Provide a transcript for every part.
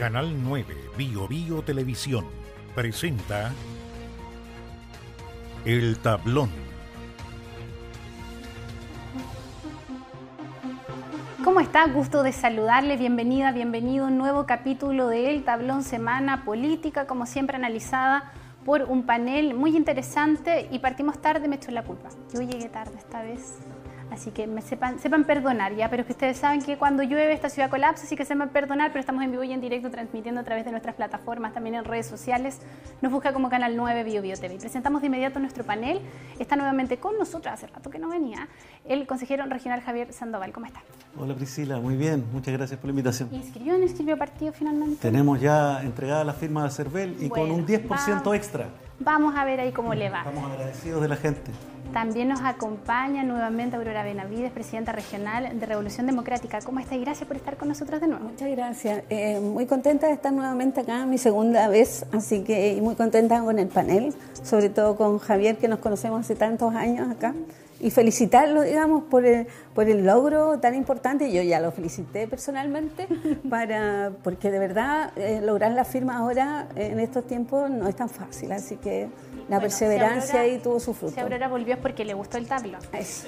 Canal 9 Bio Bio Televisión presenta El Tablón. ¿Cómo está? Gusto de saludarle, bienvenida, bienvenido a un nuevo capítulo de El Tablón Semana Política, como siempre analizada por un panel muy interesante y partimos tarde, me echó la culpa. Yo llegué tarde esta vez. Así que me sepan, sepan perdonar ya, pero es que ustedes saben que cuando llueve esta ciudad colapsa, así que sepan perdonar, pero estamos en vivo y en directo transmitiendo a través de nuestras plataformas, también en redes sociales. Nos busca como Canal 9 Bio, Bio TV. Presentamos de inmediato nuestro panel. Está nuevamente con nosotros, hace rato que no venía, el consejero regional Javier Sandoval. ¿Cómo está? Hola Priscila, muy bien, muchas gracias por la invitación. ¿Inscribió o no inscribió partido finalmente? Tenemos ya entregada la firma de CERVEL y con un 10% extra. Vamos a ver ahí cómo le va. Estamos agradecidos de la gente. También nos acompaña nuevamente Aurora Benavides, presidenta regional de Revolución Democrática. ¿Cómo está? gracias por estar con nosotros de nuevo. Muchas gracias. Eh, muy contenta de estar nuevamente acá, mi segunda vez, así que muy contenta con el panel, sobre todo con Javier, que nos conocemos hace tantos años acá y felicitarlo, digamos, por el, por el logro tan importante. Yo ya lo felicité personalmente, para, porque de verdad eh, lograr la firma ahora, eh, en estos tiempos, no es tan fácil. Así que la perseverancia ahí tuvo su fruto. Si Aurora volvió es porque le gustó el tablo.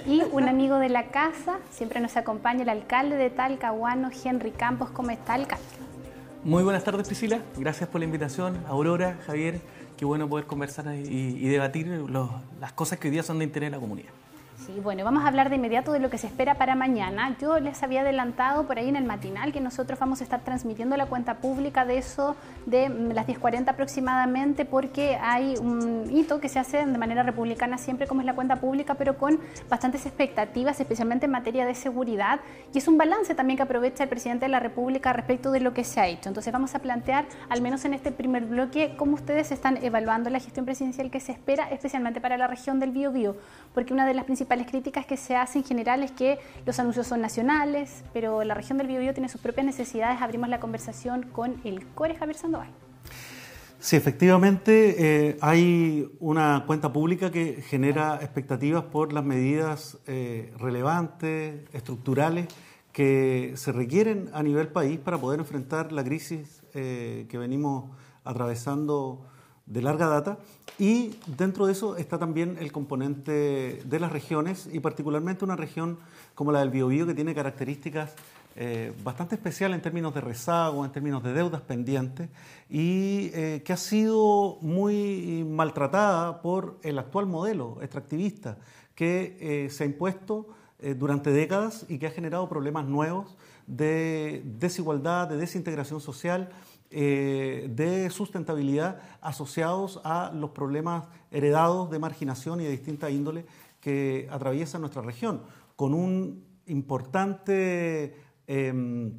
Y un amigo de la casa, siempre nos acompaña el alcalde de Talcahuano, Henry Campos. ¿Cómo está, alcalde? Muy buenas tardes, Priscila. Gracias por la invitación. Aurora, Javier, qué bueno poder conversar y, debatir los, las cosas que hoy día son de interés de la comunidad. Sí, bueno, vamos a hablar de inmediato de lo que se espera para mañana. Yo les había adelantado por ahí en el matinal que nosotros vamos a estar transmitiendo la cuenta pública de eso de mm, las 10.40 aproximadamente porque hay un hito que se hace de manera republicana siempre como es la cuenta pública, pero con bastantes expectativas, especialmente en materia de seguridad. Y es un balance también que aprovecha el presidente de la República respecto de lo que se ha hecho. Entonces vamos a plantear, al menos en este primer bloque, cómo ustedes están evaluando la gestión presidencial que se espera, especialmente para la región del Biobío, porque una de las principales las críticas que se hacen en general es que los anuncios son nacionales, pero la región del Biobío tiene sus propias necesidades. Abrimos la conversación con el core Javier Sandoval. Sí, efectivamente eh, hay una cuenta pública que genera expectativas por las medidas eh, relevantes, estructurales, que se requieren a nivel país para poder enfrentar la crisis eh, que venimos atravesando de larga data. Y dentro de eso está también el componente de las regiones y particularmente una región como la del Biobío que tiene características eh, bastante especiales en términos de rezago, en términos de deudas pendientes, y eh, que ha sido muy maltratada por el actual modelo extractivista que eh, se ha impuesto durante décadas y que ha generado problemas nuevos de desigualdad, de desintegración social, eh, de sustentabilidad asociados a los problemas heredados de marginación y de distinta índole que atraviesa nuestra región, con un importante em,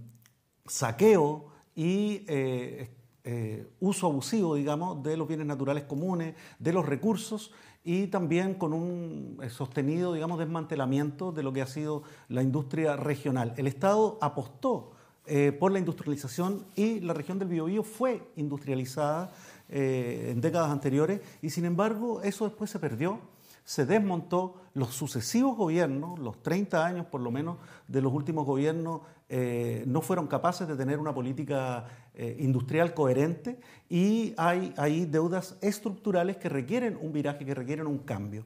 saqueo y eh, eh, uso abusivo, digamos, de los bienes naturales comunes, de los recursos y también con un eh, sostenido, digamos, desmantelamiento de lo que ha sido la industria regional. El Estado apostó eh, por la industrialización y la región del Biobío fue industrializada eh, en décadas anteriores y sin embargo eso después se perdió, se desmontó, los sucesivos gobiernos, los 30 años por lo menos de los últimos gobiernos eh, no fueron capaces de tener una política eh, industrial coherente y hay, hay deudas estructurales que requieren un viraje, que requieren un cambio.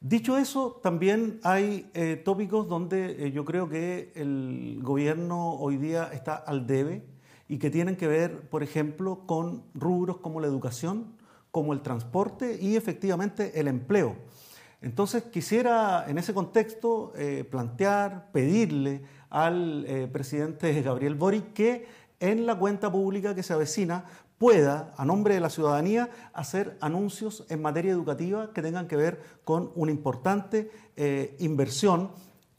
Dicho eso, también hay eh, tópicos donde yo creo que el gobierno hoy día está al debe y que tienen que ver, por ejemplo, con rubros como la educación, como el transporte y efectivamente el empleo. Entonces quisiera en ese contexto plantear, pedirle al eh, presidente Gabriel Boric que en la cuenta pública que se avecina pueda, a nombre de la ciudadanía, hacer anuncios en materia educativa que tengan que ver con una importante eh, inversión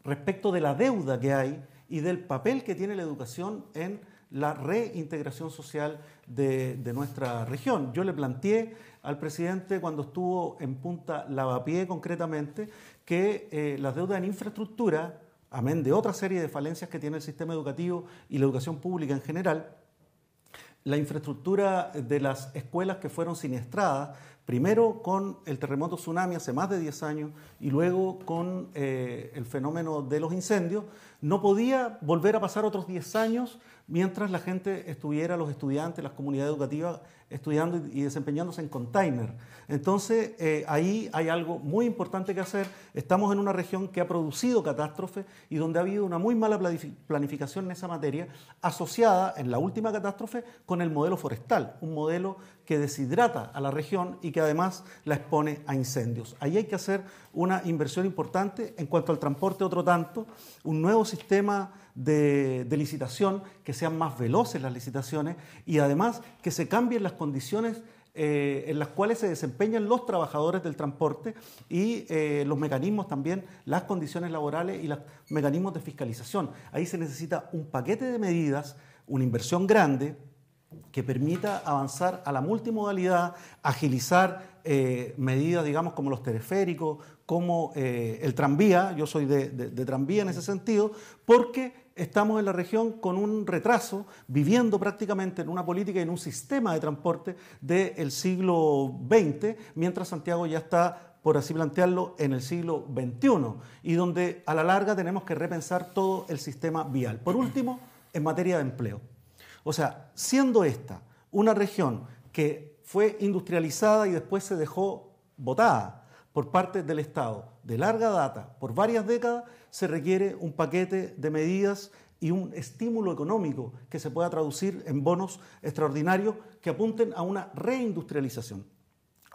respecto de la deuda que hay y del papel que tiene la educación en la reintegración social de, nuestra región. Yo le planteé al presidente cuando estuvo en Punta Lavapié concretamente que eh, las deudas en infraestructura amén de otra serie de falencias que tiene el sistema educativo y la educación pública en general, la infraestructura de las escuelas que fueron siniestradas, primero con el terremoto tsunami hace más de 10 años y luego con eh, el fenómeno de los incendios, no podía volver a pasar otros 10 años mientras la gente estuviera, los estudiantes, las comunidades educativas, estudiando y desempeñándose en container. Entonces, eh, ahí hay algo muy importante que hacer. Estamos en una región que ha producido catástrofes y donde ha habido una muy mala planificación en esa materia, asociada en la última catástrofe con el modelo forestal, un modelo que deshidrata a la región y que además la expone a incendios. Ahí hay que hacer una inversión importante en cuanto al transporte, otro tanto, un nuevo sistema de, licitación, que sean más veloces las licitaciones y además que se cambien las condiciones eh, en las cuales se desempeñan los trabajadores del transporte y eh, los mecanismos también, las condiciones laborales y los mecanismos de fiscalización. Ahí se necesita un paquete de medidas, una inversión grande que permita avanzar a la multimodalidad, agilizar eh, medidas, digamos, como los teleféricos, como eh, el tranvía, yo soy de, tranvía en ese sentido, porque estamos en la región con un retraso, viviendo prácticamente en una política y en un sistema de transporte del siglo XX, mientras Santiago ya está por así plantearlo, en el siglo XXI, y donde a la larga tenemos que repensar todo el sistema vial. Por último, en materia de empleo. O sea, siendo esta una región que fue industrializada y después se dejó botada, por parte del Estado de larga data, por varias décadas, se requiere un paquete de medidas y un estímulo económico que se pueda traducir en bonos extraordinarios que apunten a una reindustrialización.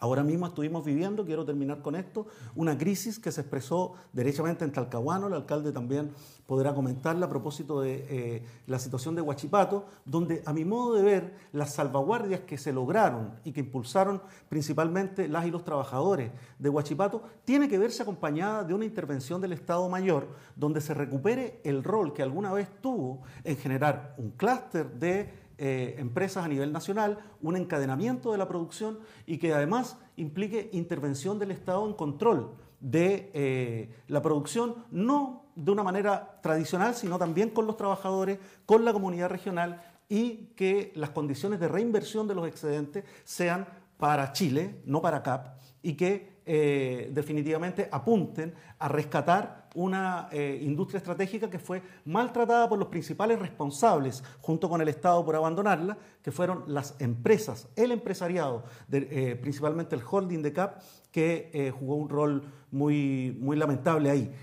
Ahora mismo estuvimos viviendo, quiero terminar con esto, una crisis que se expresó derechamente en Talcahuano, el alcalde también podrá comentarla a propósito de eh, la situación de Huachipato, donde a mi modo de ver las salvaguardias que se lograron y que impulsaron principalmente las y los trabajadores de Huachipato, tiene que verse acompañada de una intervención del Estado Mayor, donde se recupere el rol que alguna vez tuvo en generar un clúster de eh, empresas a nivel nacional, un encadenamiento de la producción y que además implique intervención del Estado en control de eh, la producción, no de una manera tradicional, sino también con los trabajadores, con la comunidad regional y que las condiciones de reinversión de los excedentes sean para Chile, no para CAP, y que eh, definitivamente apunten a rescatar una eh, industria estratégica que fue maltratada por los principales responsables, junto con el Estado por abandonarla, que fueron las empresas, el empresariado, eh, principalmente el holding de CAP, que jugó un rol muy, muy lamentable ahí.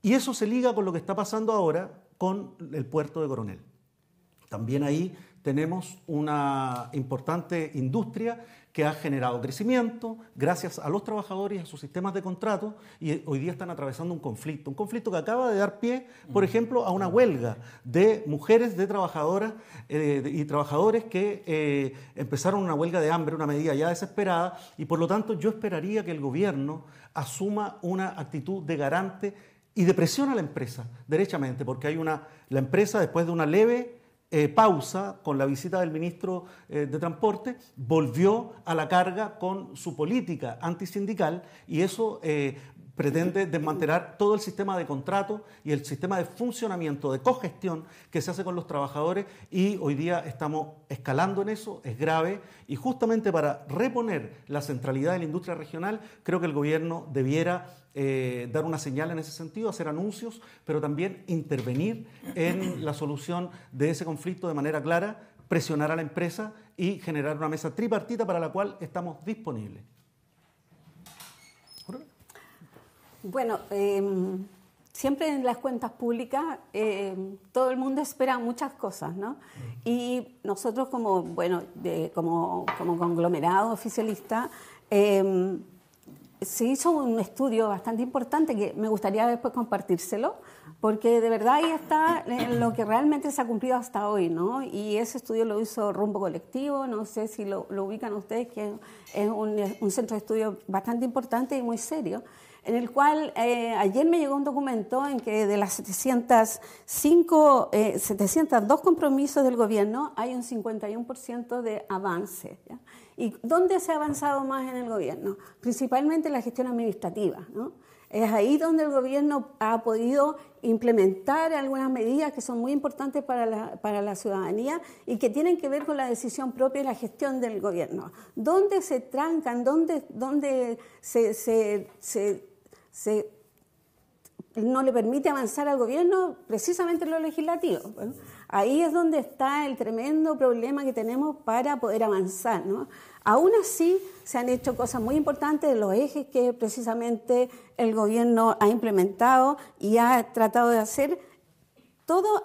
Y eso se liga con lo que está pasando ahora con el puerto de Coronel. También ahí tenemos una importante industria que ha generado crecimiento gracias a los trabajadores y a sus sistemas de contrato y hoy día están atravesando un conflicto, un conflicto que acaba de dar pie, por ejemplo, a una huelga de mujeres, de trabajadoras eh, y trabajadores que eh, empezaron una huelga de hambre, una medida ya desesperada y por lo tanto yo esperaría que el gobierno asuma una actitud de garante y de presión a la empresa, derechamente, porque hay una, la empresa después de una leve eh, pausa con la visita del ministro eh, de Transporte, volvió a la carga con su política antisindical y eso eh, pretende desmantelar todo el sistema de contrato y el sistema de funcionamiento, de cogestión que se hace con los trabajadores y hoy día estamos escalando en eso, es grave y justamente para reponer la centralidad de la industria regional creo que el gobierno debiera eh, dar una señal en ese sentido, hacer anuncios, pero también intervenir en la solución de ese conflicto de manera clara, presionar a la empresa y generar una mesa tripartita para la cual estamos disponibles. Bueno, em, siempre en las cuentas públicas em, todo el mundo espera muchas cosas, ¿no? Y nosotros como, bueno, como, como, conglomerado oficialista, em, se hizo un estudio bastante importante que me gustaría después compartírselo, porque de verdad ahí está eh, lo que realmente se ha cumplido hasta hoy, ¿no? Y ese estudio lo hizo Rumbo Colectivo, no sé si lo, ubican ustedes, que es un, centro de estudio bastante importante y muy serio, en el cual eh, ayer me llegó un documento en que de las 702 eh, compromisos del gobierno hay un 51% de avance. ¿ya? ¿Y dónde se ha avanzado más en el gobierno? Principalmente en la gestión administrativa. ¿no? Es ahí donde el gobierno ha podido implementar algunas medidas que son muy importantes para la, ciudadanía y que tienen que ver con la decisión propia y la gestión del gobierno. ¿Dónde se trancan? ¿Dónde, dónde se, no le permite avanzar al gobierno precisamente en lo legislativo. ahí es donde está el tremendo problema que tenemos para poder avanzar. ¿no? Aún así, se han hecho cosas muy importantes, los ejes que precisamente el gobierno ha implementado y ha tratado de hacer. Todo,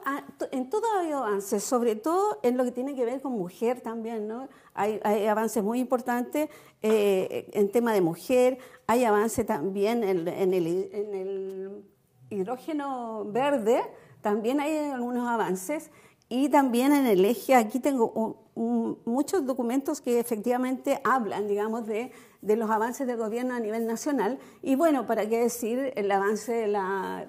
en todo ha avances, sobre todo en lo que tiene que ver con mujer también, ¿no? Hay, avances muy importantes eh, en tema de mujer, hay avances también en, el, hidrógeno verde, también hay algunos avances y también en el eje, aquí tengo un muchos documentos que efectivamente hablan, digamos, de, los avances del gobierno a nivel nacional. Y bueno, para qué decir el avance de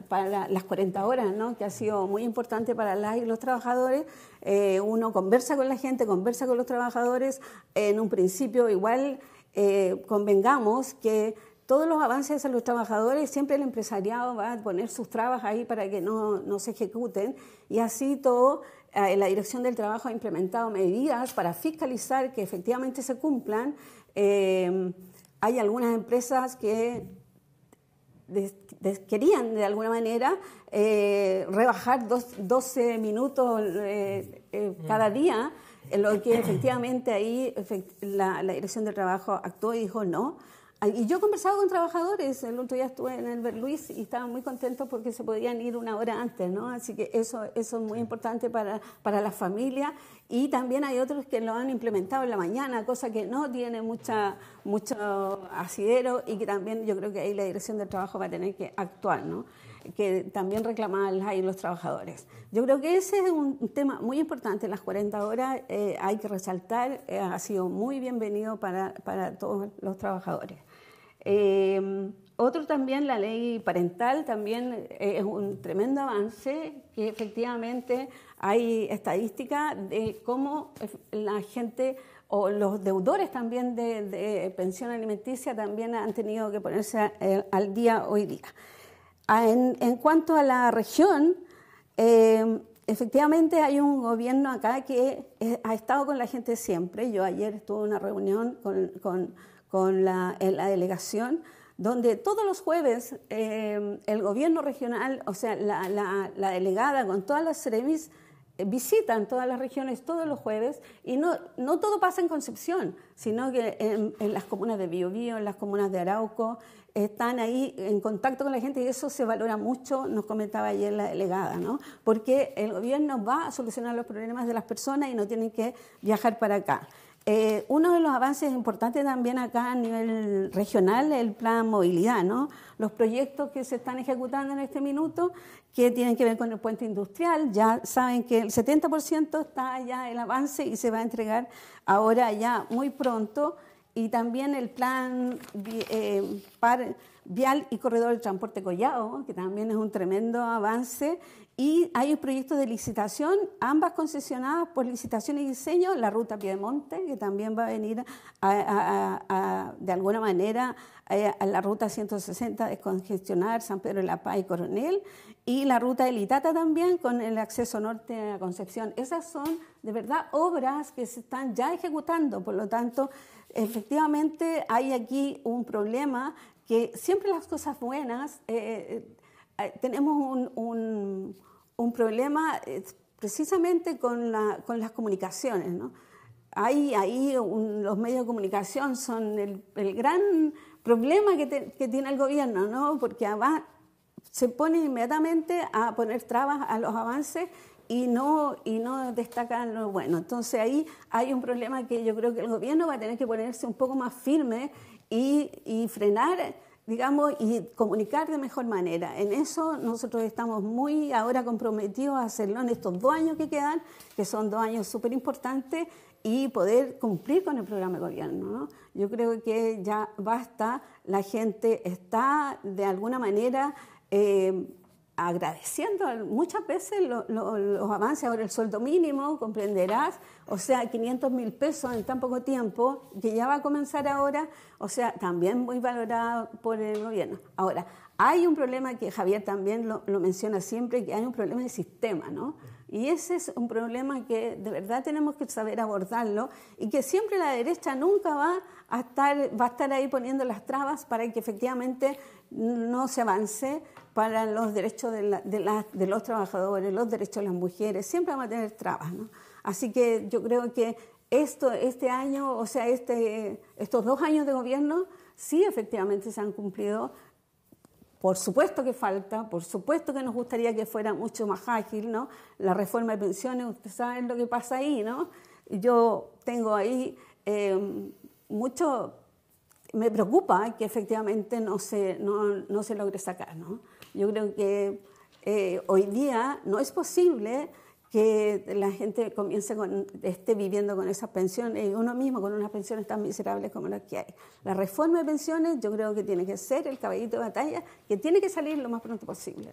para las 40 horas, ¿no? que ha sido muy importante para las y los trabajadores. Eh, uno conversa con la gente, conversa con los trabajadores. En un principio, igual eh, convengamos que todos los avances a los trabajadores, siempre el empresariado va a poner sus trabas ahí para que no, no se ejecuten y así todo eh, la Dirección del Trabajo ha implementado medidas para fiscalizar que efectivamente se cumplan. Em, hay algunas empresas que querían de alguna manera eh, rebajar 12 minutos eh, cada día, en lo que efectivamente ahí la, Dirección del Trabajo actuó y dijo no. Y yo he conversado con trabajadores, el otro día estuve en el Berluis y estaban muy contentos porque se podían ir una hora antes, ¿no? Así que eso, eso es muy importante para, para las familias y también hay otros que lo han implementado en la mañana, cosa que no tiene mucha, mucho asidero y que también yo creo que ahí la dirección del trabajo va a tener que actuar, ¿no? que también reclamaban ahí los trabajadores. Yo creo que ese es un tema muy importante, las 40 horas eh, hay que resaltar, eh, ha sido muy bienvenido para, para todos los trabajadores. Em, otro también, la ley parental, también eh, es un tremendo avance que efectivamente hay estadísticas de cómo eh, la gente o los deudores también de, pensión alimenticia también han tenido que ponerse eh, al día hoy día. Ah, en, cuanto a la región, em, efectivamente hay un gobierno acá que ha estado con la gente siempre. Yo ayer estuve en una reunión con con eh, la, delegación, donde todos los jueves eh, el gobierno regional, o sea, la, delegada con todas las servis eh, visitan todas las regiones todos los jueves y no, todo pasa en Concepción, sino que en, las comunas de Biobío, en las comunas de Arauco, están ahí en contacto con la gente y eso se valora mucho, nos comentaba ayer la delegada, ¿no? Porque el gobierno va a solucionar los problemas de las personas y no tienen que viajar para acá. Eh, uno de los avances importantes también acá a nivel regional es el plan movilidad, ¿no? Los proyectos que se están ejecutando en este minuto que tienen que ver con el puente industrial, ya saben que el 70% está ya el avance y se va a entregar ahora ya muy pronto y también el plan eh, vial y corredor del transporte collado, que también es un tremendo avance y hay un proyecto de licitación, ambas concesionadas por licitación y diseño, la ruta Piedemonte, que también va a venir a, de alguna manera eh, a la ruta 160 Congestionar, San Pedro de la Paz y Coronel, y la ruta de Litata también con el acceso norte a Concepción. Esas son de verdad obras que se están ya ejecutando, por lo tanto, efectivamente hay aquí un problema que siempre las cosas buenas... Eh, eh, eh, tenemos un, problema eh, precisamente con, la, con las comunicaciones. ¿no? Ahí, los medios de comunicación son el, gran problema que, tiene el gobierno, porque se pone inmediatamente a poner trabas a los avances y no, y no destacan lo bueno. Entonces ahí hay un problema que yo creo que el gobierno va a tener que ponerse un poco más firme y, y frenar digamos, y comunicar de mejor manera. En eso nosotros estamos muy ahora comprometidos a hacerlo en estos dos años que quedan, que son dos años súper importantes, y poder cumplir con el programa de gobierno. Yo creo que ya basta, la gente está de alguna manera... Eh, agradeciendo muchas veces los avances, ahora el sueldo mínimo, comprenderás, o sea, 500 mil pesos en tan poco tiempo, que ya va a comenzar ahora, o sea, también muy valorado por el gobierno. Ahora, hay un problema que Javier también lo, lo menciona siempre, que hay un problema de sistema, ¿no? Y ese es un problema que de verdad tenemos que saber abordarlo y que siempre la derecha nunca va a estar, va a estar ahí poniendo las trabas para que efectivamente no se avance para los derechos de, los trabajadores, los derechos de las mujeres, siempre van a tener trabas. ¿no? Así que yo creo que esto, este año, o sea, este, estos dos años de gobierno, sí efectivamente se han cumplido. Por supuesto que falta, por supuesto que nos gustaría que fuera mucho más ágil, ¿no? La reforma de pensiones, ustedes saben lo que pasa ahí, ¿no? Yo tengo ahí em, mucho, me preocupa que efectivamente no se, no se logre sacar, ¿no? Yo creo que eh, hoy día no es posible que la gente comience con, esté viviendo con esas pensiones eh, uno mismo con unas pensiones tan miserables como las que hay. La reforma de pensiones yo creo que tiene que ser el caballito de batalla que tiene que salir lo más pronto posible.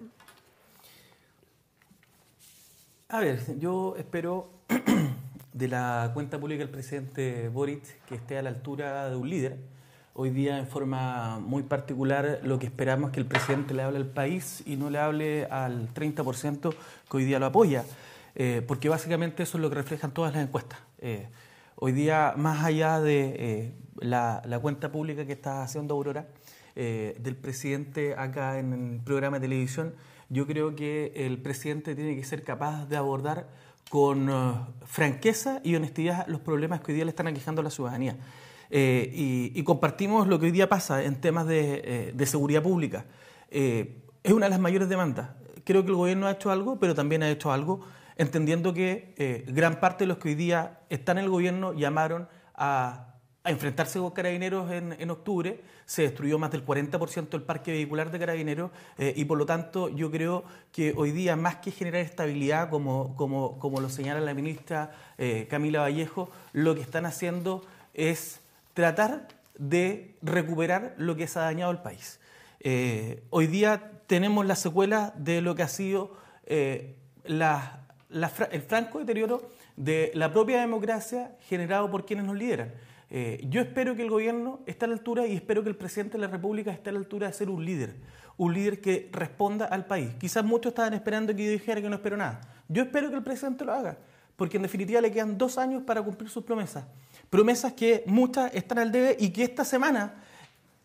A ver, yo espero de la cuenta pública del presidente Boric que esté a la altura de un líder hoy día en forma muy particular lo que esperamos es que el presidente le hable al país y no le hable al 30% que hoy día lo apoya, eh, porque básicamente eso es lo que reflejan todas las encuestas. Eh, hoy día, más allá de eh, la, la, cuenta pública que está haciendo Aurora, del presidente acá en el programa de televisión, yo creo que el presidente tiene que ser capaz de abordar con franqueza y honestidad los problemas que hoy día le están aquejando a la ciudadanía. Eh, y, compartimos lo que hoy día pasa en temas de, eh, seguridad pública. Eh, es una de las mayores demandas. Creo que el gobierno ha hecho algo, pero también ha hecho algo entendiendo que gran parte de los que hoy día están en el gobierno llamaron a enfrentarse con carabineros en, octubre, se destruyó más del 40% del parque vehicular de carabineros y por lo tanto yo creo que hoy día más que generar estabilidad, como, lo señala la ministra Camila Vallejo, lo que están haciendo es tratar de recuperar lo que se ha dañado al país. Eh, hoy día tenemos la secuela de lo que ha sido eh, el franco deterioro de la propia democracia generado por quienes nos lideran. Eh, yo espero que el gobierno esté a la altura y espero que el presidente de la República esté a la altura de ser un líder, un líder que responda al país. Quizás muchos estaban esperando que yo dijera que no espero nada. Yo espero que el presidente lo haga, porque en definitiva le quedan dos años para cumplir sus promesas promesas que muchas están al debe y que esta semana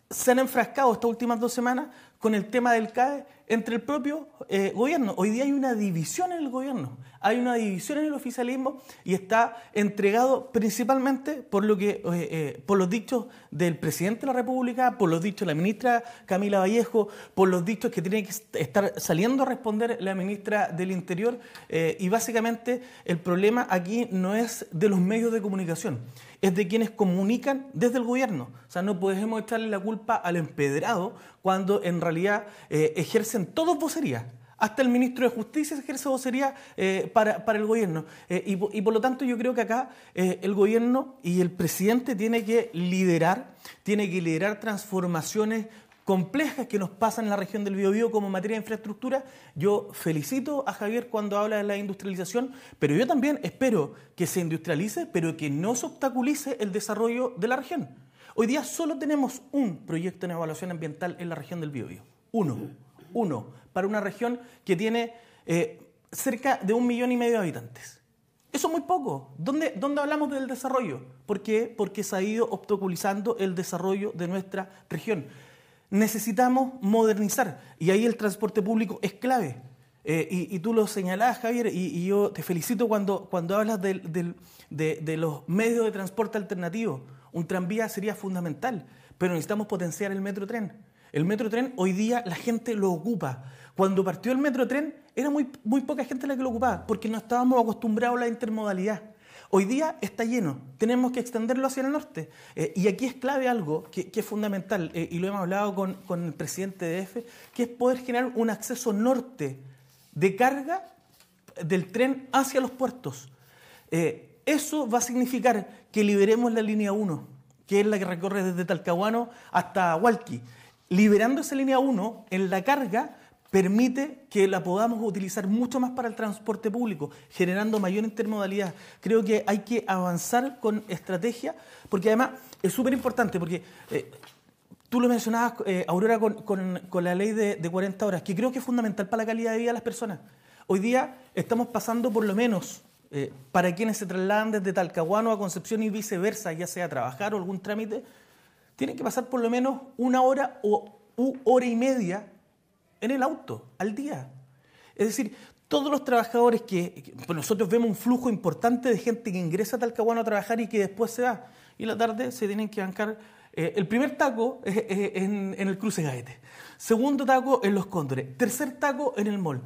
se han enfrascado, estas últimas dos semanas, con el tema del CAE entre el propio eh, gobierno. Hoy día hay una división en el gobierno, hay una división en el oficialismo y está entregado principalmente por, lo que, eh, eh, por los dichos del presidente de la República, por los dichos de la ministra Camila Vallejo, por los dichos que tiene que estar saliendo a responder la ministra del Interior. y básicamente el problema aquí no es de los medios de comunicación es de quienes comunican desde el gobierno. O sea, no podemos echarle la culpa al empedrado cuando en realidad eh, ejercen todos vocerías. Hasta el ministro de Justicia ejerce vocería eh, para, el gobierno. Eh, y, por lo tanto yo creo que acá el gobierno y el presidente tiene que liderar, tiene que liderar transformaciones complejas que nos pasan en la región del Biobío como materia de infraestructura. Yo felicito a Javier cuando habla de la industrialización, pero yo también espero que se industrialice, pero que no se obstaculice el desarrollo de la región. Hoy día solo tenemos un proyecto en evaluación ambiental en la región del Biobío. Uno, uno, para una región que tiene eh, cerca de un millón y medio de habitantes. Eso es muy poco. ¿Dónde, ¿Dónde, hablamos del desarrollo? ¿Por qué? Porque se ha ido obstaculizando el desarrollo de nuestra región necesitamos modernizar y ahí el transporte público es clave. Eh, y, tú lo señalabas, Javier, y, yo te felicito cuando, hablas de, los medios de transporte alternativos. Un tranvía sería fundamental, pero necesitamos potenciar el metro tren. El metro tren hoy día la gente lo ocupa. Cuando partió el metro tren era muy, muy poca gente la que lo ocupaba, porque no estábamos acostumbrados a la intermodalidad. Hoy día está lleno, tenemos que extenderlo hacia el norte. Eh, y aquí es clave algo que, es fundamental, eh, y lo hemos hablado con, el presidente de EFE, que es poder generar un acceso norte de carga del tren hacia los puertos. Eh, eso va a significar que liberemos la línea 1, que es la que recorre desde Talcahuano hasta Hualqui. Liberando esa línea 1, en la carga permite que la podamos utilizar mucho más para el transporte público, generando mayor intermodalidad. Creo que hay que avanzar con estrategia, porque además es súper importante, porque eh, tú lo mencionabas, eh, Aurora, con, la ley de, 40 horas, que creo que es fundamental para la calidad de vida de las personas. Hoy día estamos pasando por lo menos eh, para quienes se trasladan desde Talcahuano a Concepción y viceversa, ya sea a trabajar o algún trámite, tienen que pasar por lo menos una hora o u hora y media en el auto al día. Es decir, todos los trabajadores que, pues nosotros vemos un flujo importante de gente que ingresa a Talcahuano a trabajar y que después se va. Y la tarde se tienen que bancar. Eh, el primer taco es en, el cruce Gaete. Segundo taco en los cóndores. Tercer taco en el mall.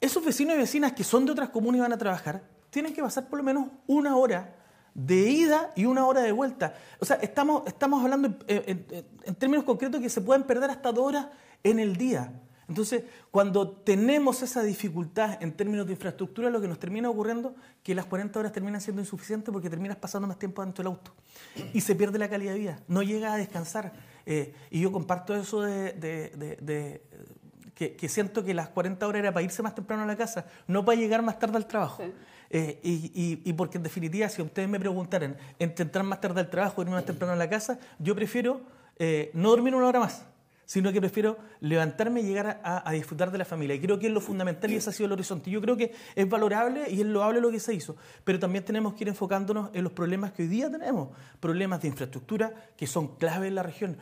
Esos vecinos y vecinas que son de otras comunas y van a trabajar, tienen que pasar por lo menos una hora de ida y una hora de vuelta. O sea, estamos, estamos hablando en, en términos concretos que se pueden perder hasta dos horas en el día. Entonces, cuando tenemos esa dificultad en términos de infraestructura, lo que nos termina ocurriendo es que las 40 horas terminan siendo insuficientes porque terminas pasando más tiempo dentro del auto y se pierde la calidad de vida, no llega a descansar. Eh, y yo comparto eso de, que, siento que las 40 horas era para irse más temprano a la casa, no para llegar más tarde al trabajo. Eh, y, porque en definitiva, si ustedes me preguntaran entre entrar más tarde al trabajo o irme más temprano a la casa, yo prefiero eh, no dormir una hora más sino que prefiero levantarme y llegar a, disfrutar de la familia. Y creo que es lo fundamental y ese ha sido el horizonte. Yo creo que es valorable y es loable lo que se hizo, pero también tenemos que ir enfocándonos en los problemas que hoy día tenemos, problemas de infraestructura que son clave en la región.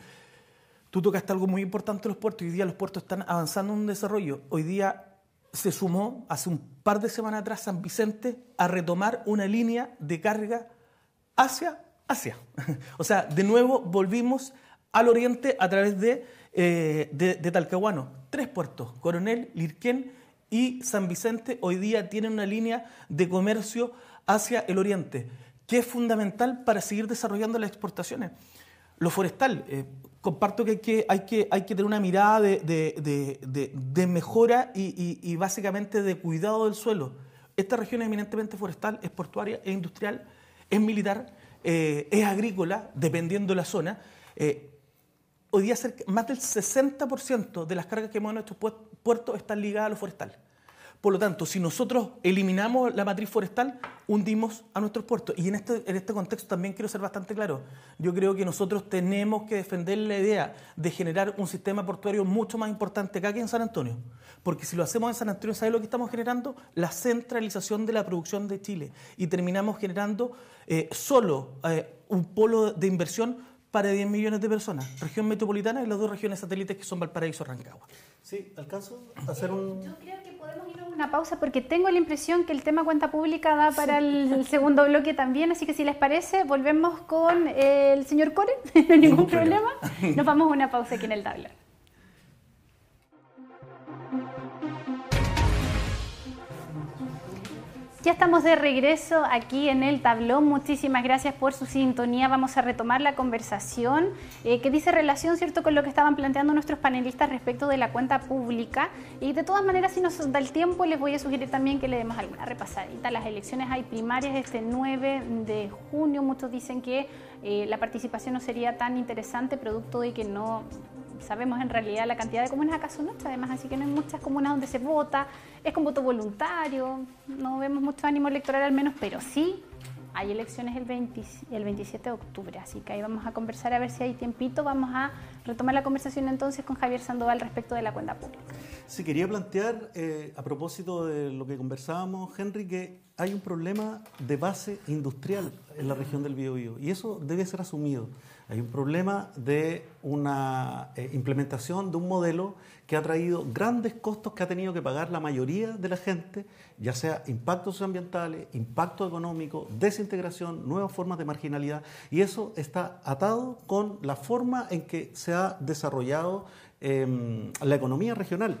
Tú tocaste algo muy importante los puertos, hoy día los puertos están avanzando en un desarrollo. Hoy día se sumó hace un par de semanas atrás San Vicente a retomar una línea de carga hacia Asia. o sea, de nuevo volvimos al oriente a través eh, de, Talcahuano. Tres puertos, Coronel, Lirquén y San Vicente, hoy día tienen una línea de comercio hacia el oriente, que es fundamental para seguir desarrollando las exportaciones. Lo forestal, eh, comparto que hay que, hay que hay que tener una mirada de, mejora y, básicamente de cuidado del suelo. Esta región es eminentemente forestal, es portuaria, es industrial, es militar, eh, es agrícola, dependiendo de la zona hoy día más del 60% de las cargas que mueven nuestros puertos están ligadas a lo forestal. Por lo tanto, si nosotros eliminamos la matriz forestal, hundimos a nuestros puertos. Y en este, en este contexto también quiero ser bastante claro. Yo creo que nosotros tenemos que defender la idea de generar un sistema portuario mucho más importante acá que en San Antonio. Porque si lo hacemos en San Antonio, ¿sabes lo que estamos generando? La centralización de la producción de Chile. Y terminamos generando eh, solo eh, un polo de inversión para 10 millones de personas. Región metropolitana y las dos regiones satélites que son Valparaíso y Rancagua. Sí, alcanzo a hacer un... Yo creo que podemos ir a una pausa porque tengo la impresión que el tema cuenta pública da para el segundo bloque también, así que si les parece, volvemos con el señor Core, no hay ningún, problema. Nos vamos a una pausa aquí en el tablero. Ya estamos de regreso aquí en el tablón. Muchísimas gracias por su sintonía. Vamos a retomar la conversación eh, que dice relación, ¿cierto?, con lo que estaban planteando nuestros panelistas respecto de la cuenta pública. Y de todas maneras, si nos da el tiempo, les voy a sugerir también que le demos alguna repasadita. Las elecciones hay primarias este 9 de junio. Muchos dicen que eh, la participación no sería tan interesante producto de que no sabemos en realidad la cantidad de comunas acá son ocho, además, así que no hay muchas comunas donde se vota, es con voto voluntario, no vemos mucho ánimo electoral al menos, pero sí hay elecciones el, 27 de octubre, así que ahí vamos a conversar a ver si hay tiempito. Vamos a retomar la conversación entonces con Javier Sandoval respecto de la cuenta pública. Sí, quería plantear, eh, a propósito de lo que conversábamos, Henry, que hay un problema de base industrial en la región del Biobío y eso debe ser asumido. Hay un problema de una eh, implementación de un modelo que ha traído grandes costos que ha tenido que pagar la mayoría de la gente, ya sea impactos ambientales, impacto económico, desintegración, nuevas formas de marginalidad, y eso está atado con la forma en que se ha desarrollado em, la economía regional.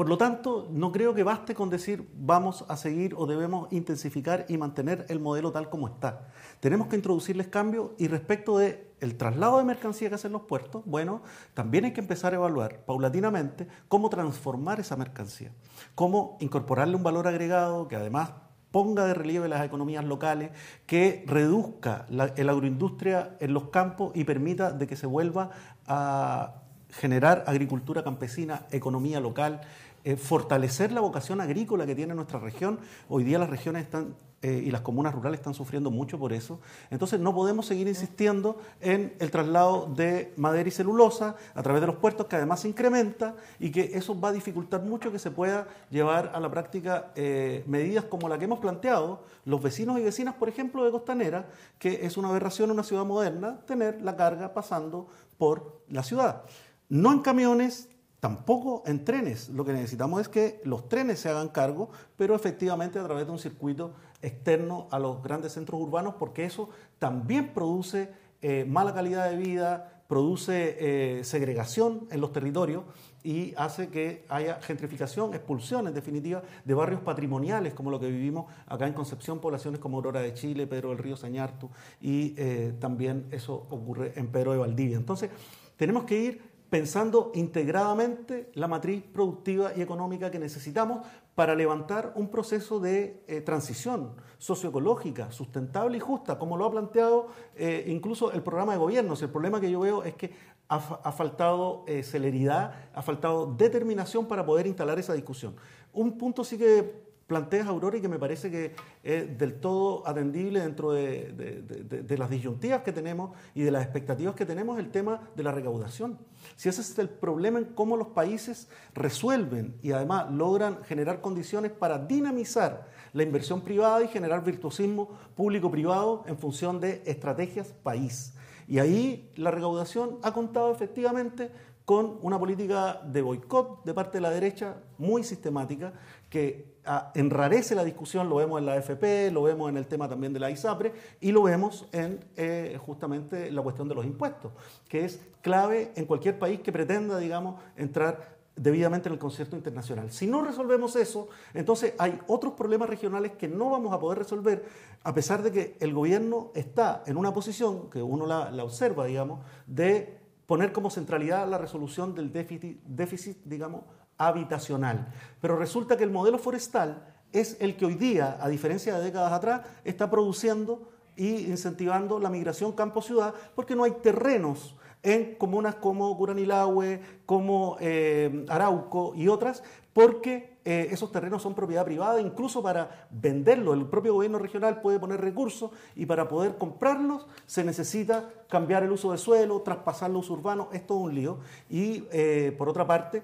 Por lo tanto, no creo que baste con decir vamos a seguir o debemos intensificar y mantener el modelo tal como está. Tenemos que introducirles cambios y respecto de traslado de mercancía que hacen los puertos, bueno, también hay que empezar a evaluar paulatinamente cómo transformar esa mercancía, cómo incorporarle un valor agregado que además ponga de relieve las economías locales, que reduzca la agroindustria en los campos y permita de que se vuelva a generar agricultura campesina, economía local, eh, fortalecer la vocación agrícola que tiene nuestra región. Hoy día las regiones están, eh, y las comunas rurales están sufriendo mucho por eso. Entonces no podemos seguir insistiendo en el traslado de madera y celulosa a través de los puertos, que además se incrementa y que eso va a dificultar mucho que se pueda llevar a la práctica eh, medidas como la que hemos planteado los vecinos y vecinas, por ejemplo, de Costanera, que es una aberración en una ciudad moderna tener la carga pasando por la ciudad. No en camiones, tampoco en trenes. Lo que necesitamos es que los trenes se hagan cargo, pero efectivamente a través de un circuito externo a los grandes centros urbanos, porque eso también produce eh, mala calidad de vida, produce eh, segregación en los territorios y hace que haya gentrificación, expulsión en definitiva de barrios patrimoniales como lo que vivimos acá en Concepción, poblaciones como Aurora de Chile, Pedro del Río Sañartu y eh, también eso ocurre en Pedro de Valdivia. Entonces, tenemos que ir pensando integradamente la matriz productiva y económica que necesitamos para levantar un proceso de eh, transición socioecológica, sustentable y justa, como lo ha planteado eh, incluso el programa de gobiernos. el problema que yo veo es que ha, faltado eh, celeridad, ha faltado determinación para poder instalar esa discusión. Un punto sí que planteas, Aurora, y que me parece que es del todo atendible dentro de, las disyuntivas que tenemos y de las expectativas que tenemos, el tema de la recaudación. Si ese es el problema en cómo los países resuelven y además logran generar condiciones para dinamizar la inversión privada y generar virtuosismo público-privado en función de estrategias país. Y ahí la recaudación ha contado efectivamente con una política de boicot de parte de la derecha muy sistemática que ah, enrarece la discusión, lo vemos en la AFP, lo vemos en el tema también de la ISAPRE y lo vemos en eh, justamente la cuestión de los impuestos, que es clave en cualquier país que pretenda, digamos, entrar debidamente en el concierto internacional. Si no resolvemos eso, entonces hay otros problemas regionales que no vamos a poder resolver, a pesar de que el gobierno está en una posición, que uno la observa, digamos, de poner como centralidad la resolución del déficit, déficit, digamos, habitacional. Pero resulta que el modelo forestal es el que hoy día, a diferencia de décadas atrás, está produciendo e incentivando la migración campo-ciudad porque no hay terrenos en comunas como Curanilahue, como eh, Arauco y otras, porque eh, esos terrenos son propiedad privada, incluso para venderlos. El propio gobierno regional puede poner recursos y para poder comprarlos se necesita cambiar el uso de suelo, traspasar los urbanos, es todo un lío. Y eh, por otra parte,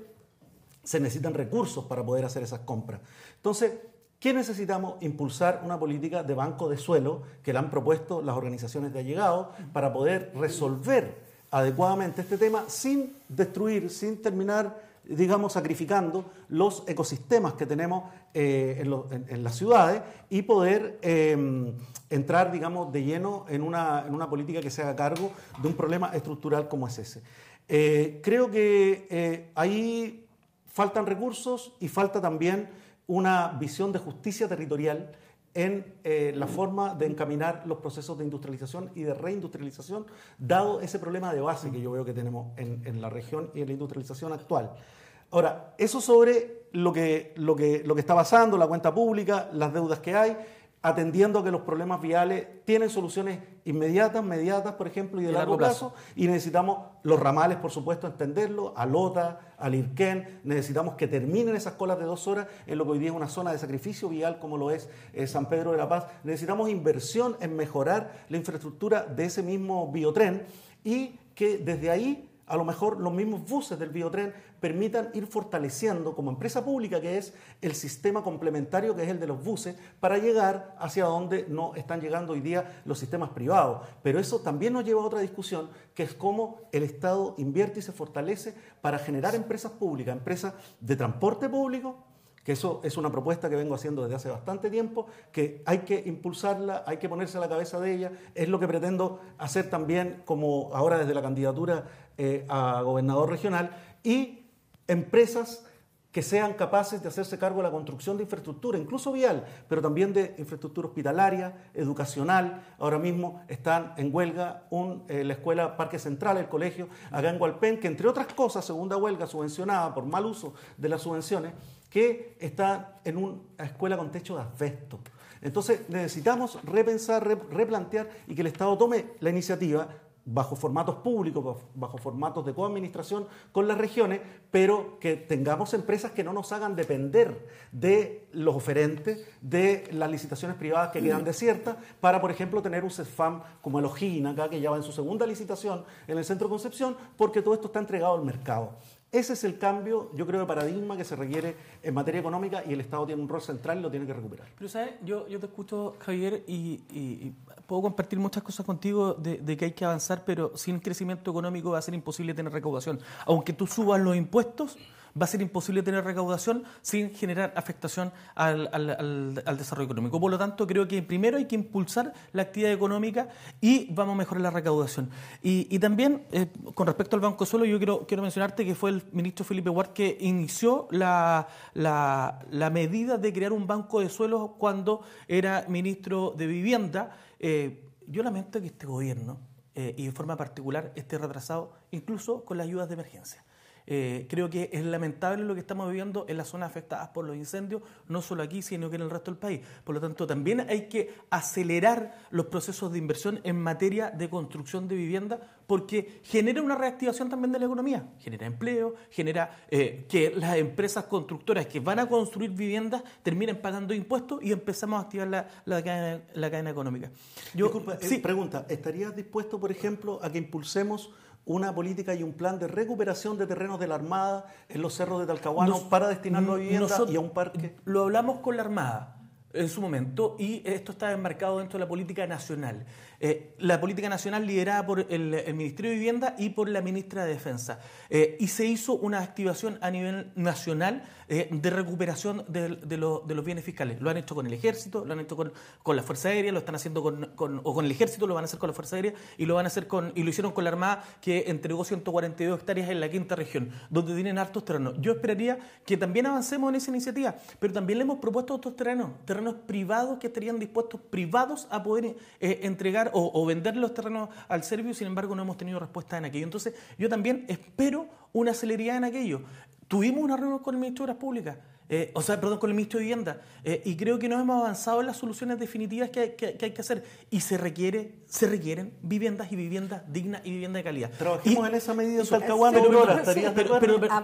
se necesitan recursos para poder hacer esas compras. Entonces, ¿Qué necesitamos? Impulsar una política de banco de suelo que le han propuesto las organizaciones de allegados para poder resolver adecuadamente este tema sin destruir, sin terminar digamos, sacrificando los ecosistemas que tenemos eh, en, las ciudades y poder em, entrar, digamos, de lleno en una, política que se haga cargo de un problema estructural como es ese. Eh, creo que eh, ahí faltan recursos y falta también una visión de justicia territorial en eh, la forma de encaminar los procesos de industrialización y de reindustrialización, dado ese problema de base que yo veo que tenemos en, la región y en la industrialización actual. Ahora, eso sobre lo que, lo, que, lo que está pasando, la cuenta pública, las deudas que hay atendiendo que los problemas viales tienen soluciones inmediatas, mediatas, por ejemplo, y de, largo, plazo. Y necesitamos los ramales, por supuesto, entenderlo, a Lota, al Irquén. Necesitamos que terminen esas colas de dos horas en lo que hoy día es una zona de sacrificio vial como lo es eh, San Pedro de la Paz. Necesitamos inversión en mejorar la infraestructura de ese mismo biotren y que desde ahí a lo mejor los mismos buses del biotren permitan ir fortaleciendo, como empresa pública que es, el sistema complementario que es el de los buses, para llegar hacia donde no están llegando hoy día los sistemas privados. Pero eso también nos lleva a otra discusión, que es cómo el Estado invierte y se fortalece para generar empresas públicas, empresas de transporte público que eso es una propuesta que vengo haciendo desde hace bastante tiempo, que hay que impulsarla, hay que ponerse a la cabeza de ella, es lo que pretendo hacer también como ahora desde la candidatura eh, a gobernador regional, y empresas que sean capaces de hacerse cargo de la construcción de infraestructura, incluso vial, pero también de infraestructura hospitalaria, educacional. Ahora mismo están en huelga eh, la escuela Parque Central, el colegio acá en que entre otras cosas, segunda huelga subvencionada por mal uso de las subvenciones, que está en una escuela con techo de asbesto. Entonces necesitamos repensar, replantear y que el Estado tome la iniciativa bajo formatos públicos, bajo formatos de coadministración con las regiones, pero que tengamos empresas que no nos hagan depender de los oferentes, de las licitaciones privadas que quedan desiertas, para, por ejemplo, tener un Cefam como el Ojina, acá, que ya va en su segunda licitación en el Centro Concepción, porque todo esto está entregado al mercado. Ese es el cambio, yo creo, de paradigma que se requiere en materia económica y el Estado tiene un rol central y lo tiene que recuperar. Pero, ¿sabes? Yo, yo te escucho, Javier, y, puedo compartir muchas cosas contigo de, de, que hay que avanzar, pero sin crecimiento económico va a ser imposible tener recaudación. Aunque tú subas los impuestos, va a ser imposible tener recaudación sin generar afectación al, desarrollo económico. Por lo tanto, creo que primero hay que impulsar la actividad económica y vamos a mejorar la recaudación. Y, también, eh, con respecto al Banco Suelo, yo quiero, quiero mencionarte que fue el ministro Felipe Ward que inició la, medida de crear un banco de suelos cuando era ministro de Vivienda. Eh, yo lamento que este gobierno, eh, y de forma particular, esté retrasado, incluso con las ayudas de emergencia. Eh, creo que es lamentable lo que estamos viviendo en las zonas afectadas por los incendios, no solo aquí, sino que en el resto del país. Por lo tanto, también hay que acelerar los procesos de inversión en materia de construcción de vivienda porque genera una reactivación también de la economía, genera empleo, genera eh, que las empresas constructoras que van a construir viviendas terminen pagando impuestos y empezamos a activar la, la, cadena, económica. Yo, eh, pregunta, ¿estarías dispuesto, por ejemplo, a que impulsemos una política y un plan de recuperación de terrenos de la Armada en los cerros de Talcahuano para destinarlo a vivienda y a un parque? Lo hablamos con la Armada en su momento y esto está enmarcado dentro de la política nacional. Eh, la política nacional liderada por el, Ministerio de Vivienda y por la ministra de Defensa. Eh, y se hizo una activación a nivel nacional eh, de recuperación de, los bienes fiscales. Lo han hecho con el ejército, lo han hecho con, la Fuerza Aérea, lo están haciendo con, o con el ejército, lo van a hacer con la Fuerza Aérea y lo van a hacer con, y lo hicieron con la Armada que entregó 142 hectáreas en la quinta región, donde tienen hartos terrenos. Yo esperaría que también avancemos en esa iniciativa, pero también le hemos propuesto otros terrenos, terrenos privados que estarían dispuestos privados a poder entregar o, vender los terrenos al serbio, sin embargo no hemos tenido respuesta en aquello. Entonces yo también espero una celeridad en aquello. Tuvimos una reunión con el Ministro de Obras Públicas, eh, o sea, perdón, con el ministro de Vivienda, eh, y creo que no hemos avanzado en las soluciones definitivas que hay que, hacer. Y se, requiere, se requieren viviendas y viviendas dignas y viviendas de calidad. trabajamos en esa medida en Talcahuano,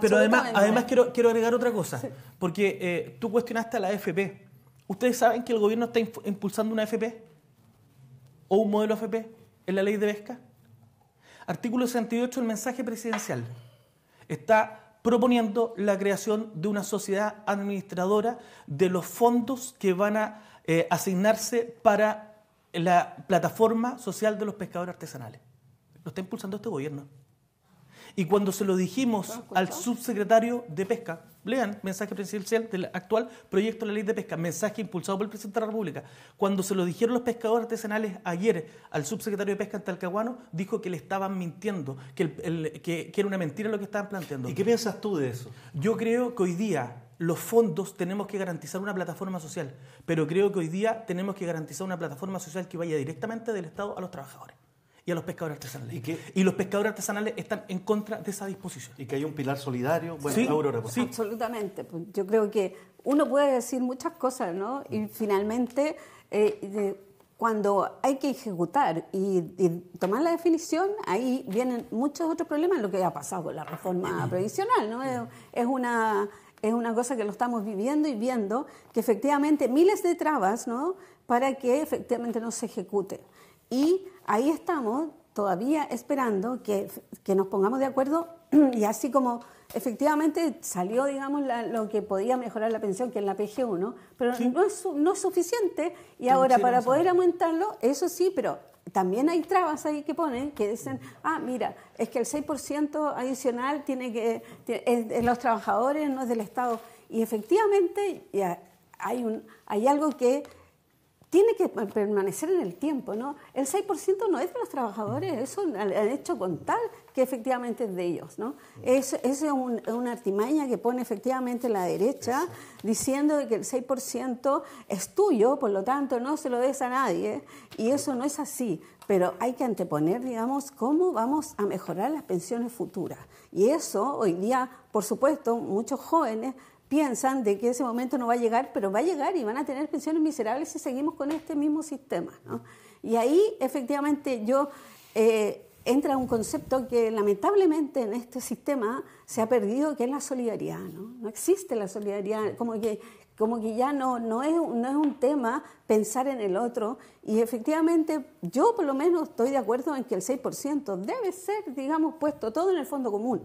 pero, además, además quiero, quiero agregar otra cosa, porque eh, tú cuestionaste a la AFP. ¿Ustedes saben que el gobierno está impulsando una AFP? o un modelo AFP en la ley de pesca? Artículo 68 del mensaje presidencial está proponiendo la creación de una sociedad administradora de los fondos que van a eh, asignarse para la plataforma social de los pescadores artesanales. Lo está impulsando este gobierno. Y cuando se lo dijimos al subsecretario de Pesca, lean, mensaje presidencial del actual proyecto de la ley de pesca, mensaje impulsado por el presidente de la República. Cuando se lo dijeron los pescadores artesanales ayer al subsecretario de Pesca en Talcahuano, dijo que le estaban mintiendo, que, que era una mentira lo que estaban planteando. ¿Y qué piensas tú de eso? Yo creo que hoy día los fondos tenemos que garantizar una plataforma social, pero creo que hoy día tenemos que garantizar una plataforma social que vaya directamente del Estado a los trabajadores y a los pescadores artesanales. ¿Y, los pescadores artesanales están en contra de esa disposición. Y que hay un pilar solidario. Bueno, Aurora, sí. Absolutamente. Pues yo creo que uno puede decir muchas cosas, ¿no? Y finalmente, eh, cuando hay que ejecutar y, tomar la definición, ahí vienen muchos otros problemas, lo que ha pasado con la reforma previsional, ¿no? Es, una es una cosa que lo estamos viviendo y viendo, que efectivamente miles de trabas, ¿no? Para que efectivamente no se ejecute. Y ahí estamos todavía esperando que, nos pongamos de acuerdo y así como efectivamente salió, digamos, lo que podía mejorar la pensión, que es la PG1, pero no, es, no suficiente y ahora para poder aumentarlo, eso sí, pero también hay trabas ahí que ponen, que dicen, ah, mira, es que el 6% adicional tiene que, es de los trabajadores, no es del Estado. Y efectivamente ya hay, un, hay algo que tiene que permanecer en el tiempo, ¿no? El 6% no es de los trabajadores, eso han hecho con tal que efectivamente es de ellos, ¿no? Esa es, un, una artimaña que pone efectivamente la derecha diciendo que el 6% es tuyo, por lo tanto no se lo des a nadie, y eso no es así, pero hay que anteponer, digamos, cómo vamos a mejorar las pensiones futuras. Y eso hoy día, por supuesto, muchos jóvenes piensan de que ese momento no va a llegar, pero va a llegar y van a tener pensiones miserables si seguimos con este mismo sistema. ¿no? Y ahí efectivamente yo eh, entra un concepto que lamentablemente en este sistema se ha perdido, que es la solidaridad. No, no existe la solidaridad, como que, como que ya no, no, es, no es un tema pensar en el otro. Y efectivamente yo por lo menos estoy de acuerdo en que el 6% debe ser, digamos, puesto todo en el fondo común.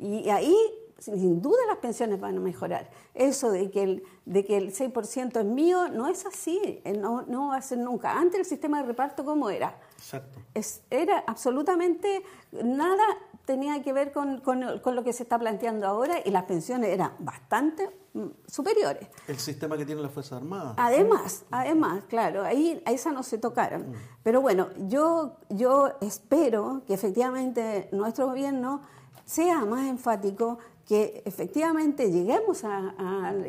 Y ahí sin duda las pensiones van a mejorar. Eso de que el, de que el 6% es mío no es así, eh, no, no va a ser nunca. Antes el sistema de reparto, ¿cómo era? Exacto. era absolutamente nada tenía que ver con, lo que se está planteando ahora y las pensiones eran bastante mm, superiores. El sistema que tienen las Fuerzas Armadas. Además, además, claro, ahí a esa no se tocaron. Mm. Pero bueno, yo, yo espero que efectivamente nuestro gobierno sea más enfático, que efectivamente lleguemos a,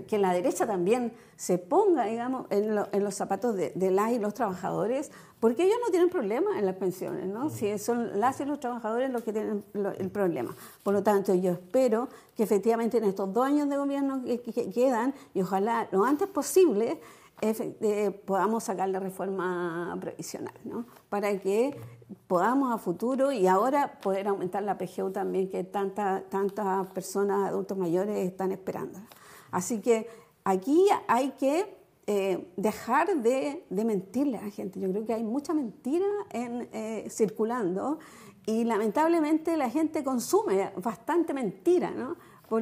que la derecha también se ponga, digamos, en, los zapatos de, las y los trabajadores, porque ellos no tienen problema en las pensiones, ¿no? Mm. Si son las y los trabajadores los que tienen el problema. Por lo tanto, yo espero que efectivamente en estos dos años de gobierno que, quedan, y ojalá lo antes posible, eh, podamos sacar la reforma provisional, ¿no? Para que podamos a futuro y ahora poder aumentar la PGU también que tantas personas, adultos mayores están esperando. Así que aquí hay que eh, dejar de, de, mentirle a la gente. Yo creo que hay mucha mentira en, eh, circulando y lamentablemente la gente consume bastante mentira, ¿no?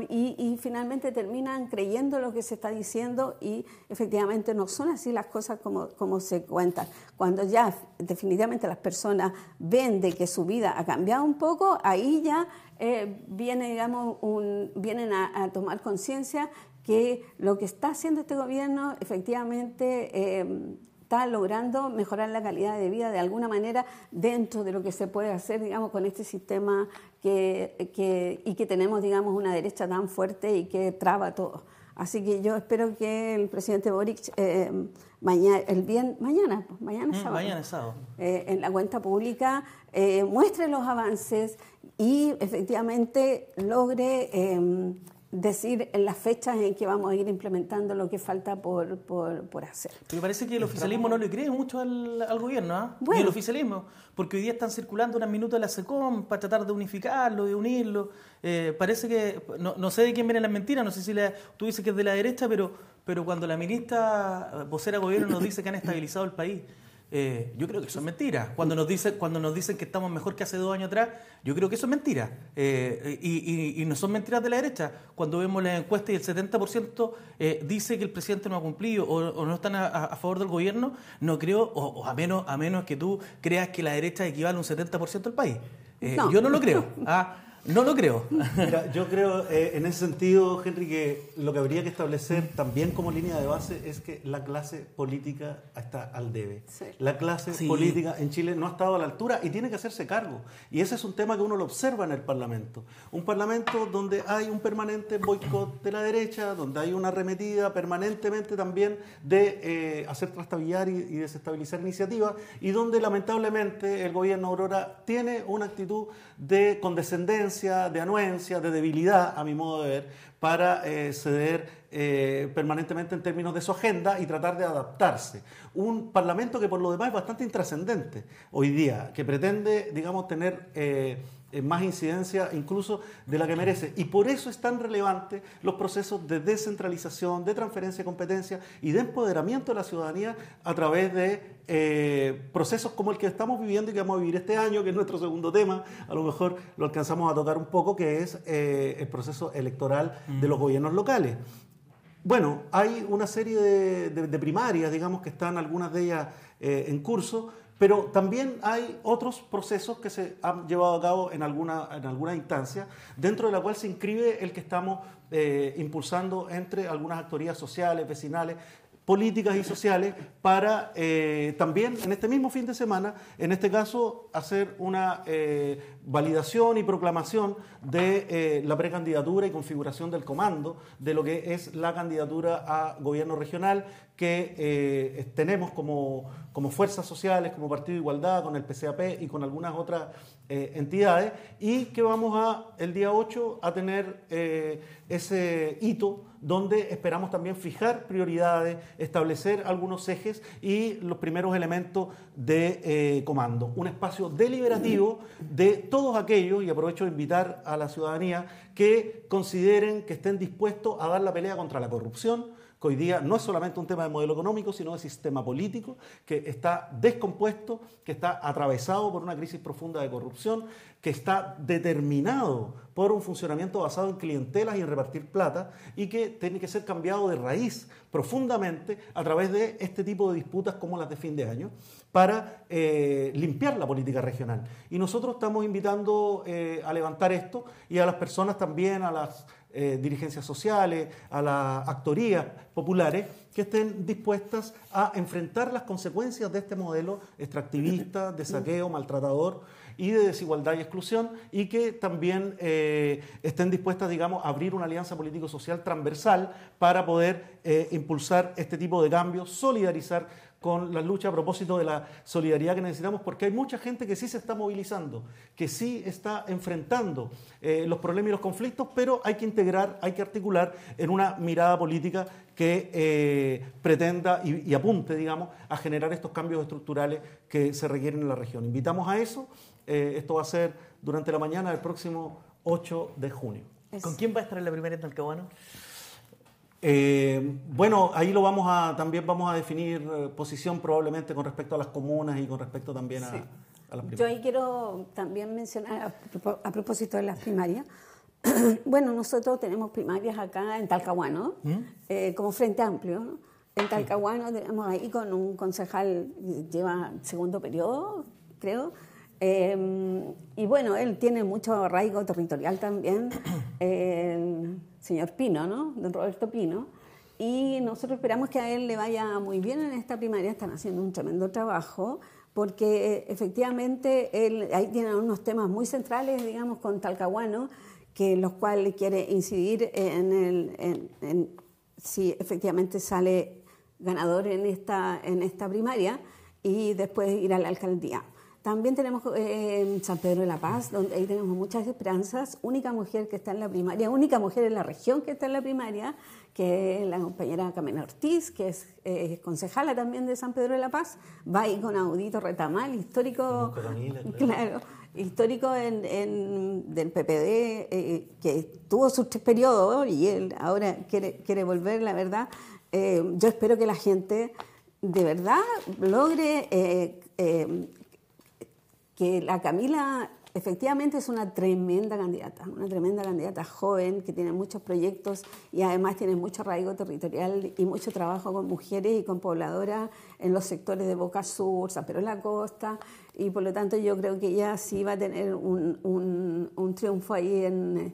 y, finalmente terminan creyendo lo que se está diciendo y efectivamente no son así las cosas como, como se cuentan. Cuando ya definitivamente las personas ven de que su vida ha cambiado un poco, ahí ya eh, viene, digamos, un, vienen a, tomar conciencia que lo que está haciendo este gobierno efectivamente... Eh, está logrando mejorar la calidad de vida de alguna manera dentro de lo que se puede hacer, digamos, con este sistema que, y que tenemos, digamos, una derecha tan fuerte y que traba todo. Así que yo espero que el presidente Boric eh, mañana, el bien, mañana, pues, mañana mm, sábado, mañana sábado. Eh, en la cuenta pública eh, muestre los avances y efectivamente logre decir en las fechas en que vamos a ir implementando lo que falta por, por, por hacer. Me parece que el oficialismo no le cree mucho al, al gobierno, ¿eh? Y el oficialismo, porque hoy día están circulando unas minutos de la SECOM para tratar de unificarlo, de unirlo. Eh, parece que, no, no, sé de quién vienen las mentiras, no sé si tú dices que es de la derecha, pero, pero cuando la ministra vocera gobierno nos dice que han estabilizado el país, eh, yo creo que eso es mentira. Cuando nos, dicen, cuando nos dicen que estamos mejor que hace dos años atrás, yo creo que eso es mentira. Eh, y, no son mentiras de la derecha. Cuando vemos las encuestas y el 70% eh, dice que el presidente no ha cumplido o, no están a, favor del gobierno, no creo, o, a, menos, a menos que tú creas que la derecha equivale a un 70% del país. Eh, yo no lo creo. ¿ah? No lo creo. Mira, yo creo eh, en ese sentido, Henry, que lo que habría que establecer también como línea de base es que la clase política está al debe. La clase política en Chile no ha estado a la altura y tiene que hacerse cargo. Y ese es un tema que uno lo observa en el Parlamento. Un Parlamento donde hay un permanente boicot de la derecha, donde hay una arremetida permanentemente también de eh, hacer trastabillar y desestabilizar iniciativas y donde lamentablemente el gobierno Aurora tiene una actitud de condescendencia de anuencia, de debilidad, a mi modo de ver, para eh, ceder eh, permanentemente en términos de su agenda y tratar de adaptarse. Un parlamento que por lo demás es bastante intrascendente hoy día, que pretende, digamos, tener... Eh, más incidencia incluso de la que merece. Y por eso es tan relevante los procesos de descentralización, de transferencia de competencia y de empoderamiento de la ciudadanía a través de procesos como el que estamos viviendo y que vamos a vivir este año, que es nuestro segundo tema, a lo mejor lo alcanzamos a tocar un poco, que es el proceso electoral de los mm. gobiernos locales. Bueno, hay una serie de, primarias, digamos, que están algunas de ellas eh, en curso, pero también hay otros procesos que se han llevado a cabo en alguna, en instancia, dentro de la cual se inscribe el que estamos eh, impulsando entre algunas actorías sociales, vecinales, políticas y sociales, para eh, también en este mismo fin de semana, en este caso, hacer una, validación y proclamación de eh, la precandidatura y configuración del comando de lo que es la candidatura a gobierno regional que eh, tenemos como, como, fuerzas sociales, como Partido de Igualdad, con el PCAP y con algunas otras eh, entidades, y que vamos a, el día 8 a tener ese hito donde esperamos también fijar prioridades, establecer algunos ejes y los primeros elementos de comando. Un espacio deliberativo de todos todos aquellos, y aprovecho de invitar a la ciudadanía, que consideren que estén dispuestos a dar la pelea contra la corrupción, que hoy día no es solamente un tema de modelo económico, sino de sistema político que está descompuesto, que está atravesado por una crisis profunda de corrupción, que está determinado por un funcionamiento basado en clientelas y en repartir plata y que tiene que ser cambiado de raíz profundamente a través de este tipo de disputas como las de fin de año para eh, limpiar la política regional. Y nosotros estamos invitando eh, a levantar esto y a las personas también, a las eh, dirigencias sociales, a las actorías populares, que estén dispuestas a enfrentar las consecuencias de este modelo extractivista, de saqueo, maltratador y de desigualdad y exclusión, y que también eh, estén dispuestas, digamos, a abrir una alianza político-social transversal para poder eh, impulsar este tipo de cambios, solidarizar con la lucha a propósito de la solidaridad que necesitamos, porque hay mucha gente que sí se está movilizando, que sí está enfrentando eh, los problemas y los conflictos, pero hay que integrar, hay que articular en una mirada política que eh, pretenda y, apunte, digamos, a generar estos cambios estructurales que se requieren en la región. Invitamos a eso, eh, esto va a ser durante la mañana del próximo 8 de junio. ¿Con quién va a estar en la primera en Talcahuano? Eh, bueno, ahí lo vamos a, también vamos a definir eh, posición probablemente con respecto a las comunas y con respecto también a, las primarias. Yo ahí quiero también mencionar a, propósito de las primarias. bueno, nosotros tenemos primarias acá en Talcahuano, ¿Mm? eh, como Frente Amplio, En Talcahuano tenemos ahí con un concejal, lleva segundo periodo, creo. y bueno, él tiene mucho arraigo territorial también. señor Pino, ¿no? Don Roberto Pino. Y nosotros esperamos que a él le vaya muy bien en esta primaria, están haciendo un tremendo trabajo, porque eh, efectivamente él, ahí tienen unos temas muy centrales, digamos, con Talcahuano, que los cuales quiere incidir en, el, si efectivamente sale ganador en esta, en esta primaria y después ir a la alcaldía. También tenemos eh, eh, San Pedro de la Paz, donde ahí tenemos muchas esperanzas. Única mujer que está en la primaria, única mujer en la región que está en la primaria, que es la compañera Camila Ortiz, que eh, es concejala también de San Pedro de la Paz, va ahí con Audito Retamal, histórico, claro. histórico del PPD, que tuvo sus tres periodos y él ahora quiere, quiere volver, la verdad. yo espero que la gente de verdad logre que la Camila efectivamente es una tremenda candidata, una tremenda candidata joven que tiene muchos proyectos y además tiene mucho arraigo territorial y mucho trabajo con mujeres y con pobladoras en los sectores de Boca Sur, San Pedro de la Costa y por lo tanto yo creo que ella sí va a tener un, triunfo ahí en,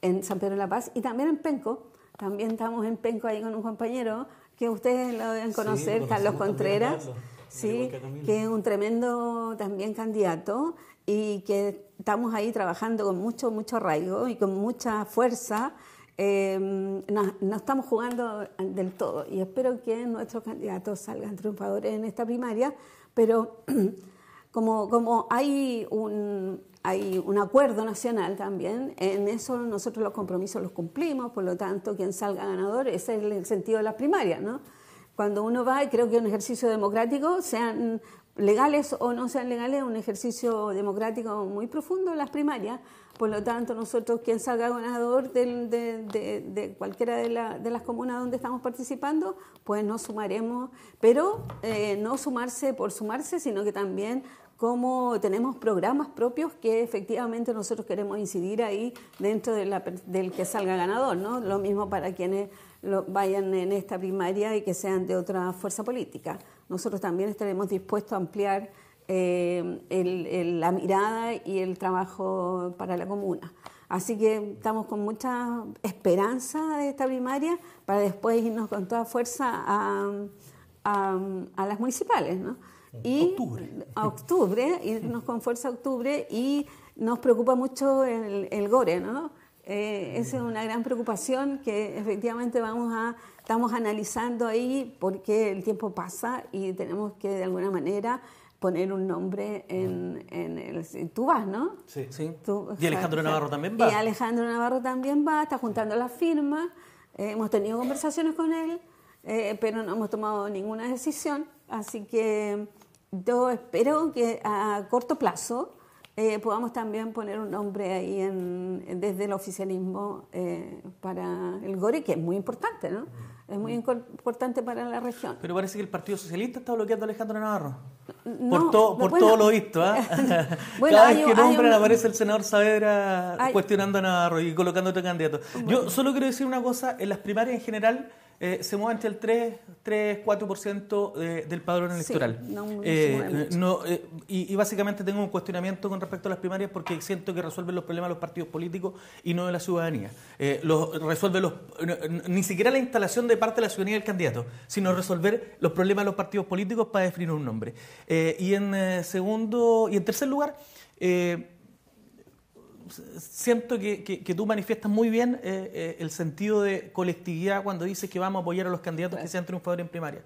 en, San Pedro de la Paz y también en Penco, también estamos en Penco ahí con un compañero que ustedes lo deben conocer, Carlos Contreras sí, que es un tremendo también candidato y que estamos ahí trabajando con mucho, mucho arraigo y con mucha fuerza. Em, no, estamos jugando del todo y espero que nuestros candidatos salgan triunfadores en esta primaria, pero como, como hay, un, hay un acuerdo nacional también, en eso nosotros los compromisos los cumplimos, por lo tanto, quien salga ganador, ese es el sentido de las primarias, ¿no? cuando uno va, y creo que un ejercicio democrático, sean legales o no sean legales, un ejercicio democrático muy profundo en las primarias. Por lo tanto, nosotros, quien salga ganador de, cualquiera de, las comunas donde estamos participando, pues nos sumaremos, pero eh, no sumarse por sumarse, sino que también como tenemos programas propios que efectivamente nosotros queremos incidir ahí dentro del que salga ganador, ¿no? Lo mismo para quienes vayan en esta primaria y que sean de otra fuerza política. Nosotros también estaremos dispuestos a ampliar eh, la mirada y el trabajo para la comuna. Así que estamos con mucha esperanza de esta primaria para después irnos con toda fuerza a, las municipales, ¿no? Y octubre. A octubre, irnos con fuerza a octubre y nos preocupa mucho el, el gore, ¿no? Eh, esa es una gran preocupación que efectivamente vamos a, estamos analizando ahí porque el tiempo pasa y tenemos que de alguna manera poner un nombre en, en el... Tú vas, ¿no? Sí. sí. y Alejandro Navarro también va. Y Alejandro Navarro también va, está juntando las firmas. Eh, hemos tenido conversaciones con él, eh, pero no hemos tomado ninguna decisión. Así que yo espero que a corto plazo eh, podamos también poner un nombre ahí desde el oficialismo eh, para el Gori, que es muy importante, ¿no? Es muy importante para la región. Pero parece que el Partido Socialista está bloqueando a Alejandro Navarro. por, todo por todo lo visto, ¿eh? Cada vez que nombran aparece el senador Saavedra cuestionando a Navarro y colocando otro candidato. Yo solo quiero decir una cosa, en las primarias en general eh, se mueve entre el 3, 3 4% de, del padrón electoral. Eh, eh, y, básicamente tengo un cuestionamiento con respecto a las primarias porque siento que resuelven los problemas de los partidos políticos y no de la ciudadanía. los, resuelve los, ni siquiera la instalación de parte de la ciudadanía del candidato, sino resolver los problemas de los partidos políticos para definir un nombre. y en segundo y en tercer lugar, siento que, tú manifiestas muy bien eh, eh, el sentido de colectividad cuando dices que vamos a apoyar a los candidatos que sean triunfadores en primaria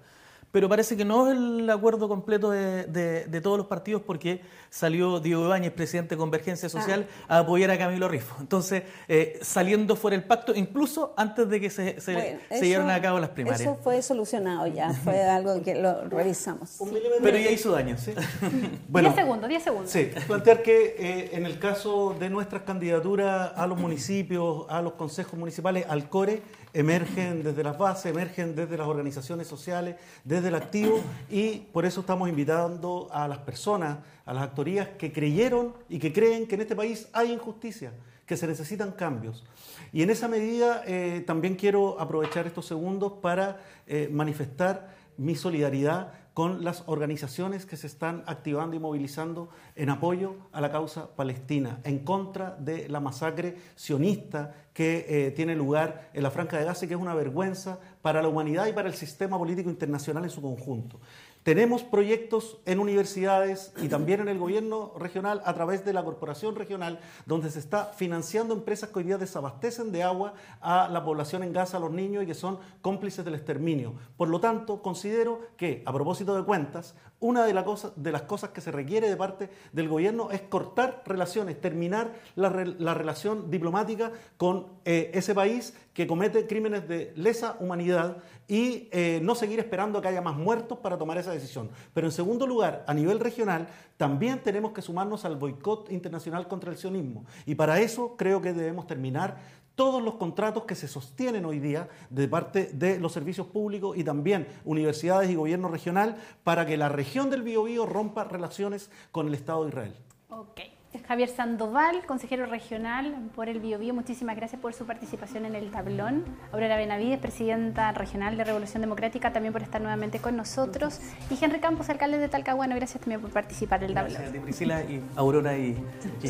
pero parece que no es el acuerdo completo de, todos los partidos porque salió Diego Ibáñez, presidente de Convergencia ah. Social, a apoyar a Camilo Rifo. Entonces, eh, saliendo fuera el pacto, incluso antes de que se, se, a cabo las primarias. Eso fue solucionado ya, fue algo que lo revisamos. pero ya hizo daño, ¿sí? Diez segundos, diez segundos. Sí, plantear que eh, en el caso de nuestras candidaturas a los municipios, a los consejos municipales, al CORE, emergen desde las bases, emergen desde las organizaciones sociales, desde el activo y por eso estamos invitando a las personas, a las actorías que creyeron y que creen que en este país hay injusticia, que se necesitan cambios. Y en esa medida eh, también quiero aprovechar estos segundos para eh, manifestar mi solidaridad con las organizaciones que se están activando y movilizando en apoyo a la causa palestina, en contra de la masacre sionista que eh, tiene lugar en la Franja de Gaza y que es una vergüenza para la humanidad y para el sistema político internacional en su conjunto. Tenemos proyectos en universidades y también en el gobierno regional a través de la corporación regional, donde se está financiando empresas que hoy día desabastecen de agua a la población en Gaza, a los niños y que son cómplices del exterminio. Por lo tanto, considero que, a propósito de cuentas, una de, las cosas que se requiere de parte del gobierno es cortar relaciones, terminar la, relación diplomática con eh, ese país que comete crímenes de lesa humanidad y eh, no seguir esperando que haya más muertos para tomar esa decisión. Pero en segundo lugar, a nivel regional, también tenemos que sumarnos al boicot internacional contra el sionismo. Y para eso creo que debemos terminar todos los contratos que se sostienen hoy día de parte de los servicios públicos y también universidades y gobierno regional para que la región del Biobío rompa relaciones con el Estado de Israel. Okay. Este Javier Sandoval, consejero regional por el Biobío. Muchísimas gracias por su participación en el tablón. Aurora Benavides, presidenta regional de Revolución Democrática, también por estar nuevamente con nosotros. Y Henry Campos, alcalde de Talcahuano, gracias también por participar en el tablón. Gracias Priscila, y Aurora y,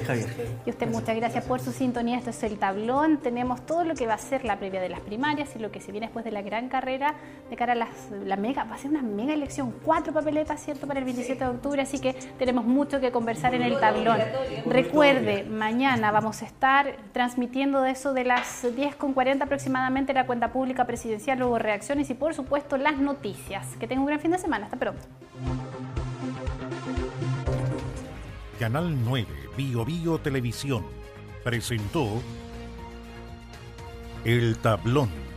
Javier. Y usted, muchas gracias por su sintonía. Esto es el tablón. Tenemos todo lo que va a ser la previa de las primarias y lo que se viene después de la gran carrera de cara a las, la mega. Va a ser una mega elección, cuatro papeletas, ¿cierto?, para el 27 de octubre. Así que tenemos mucho que conversar en el tablón. Recuerde, mañana vamos a estar transmitiendo de eso de las 10.40 aproximadamente la cuenta pública presidencial, luego reacciones y por supuesto las noticias. Que tenga un gran fin de semana. Hasta pronto. Canal 9, Bio Bio Televisión, presentó El Tablón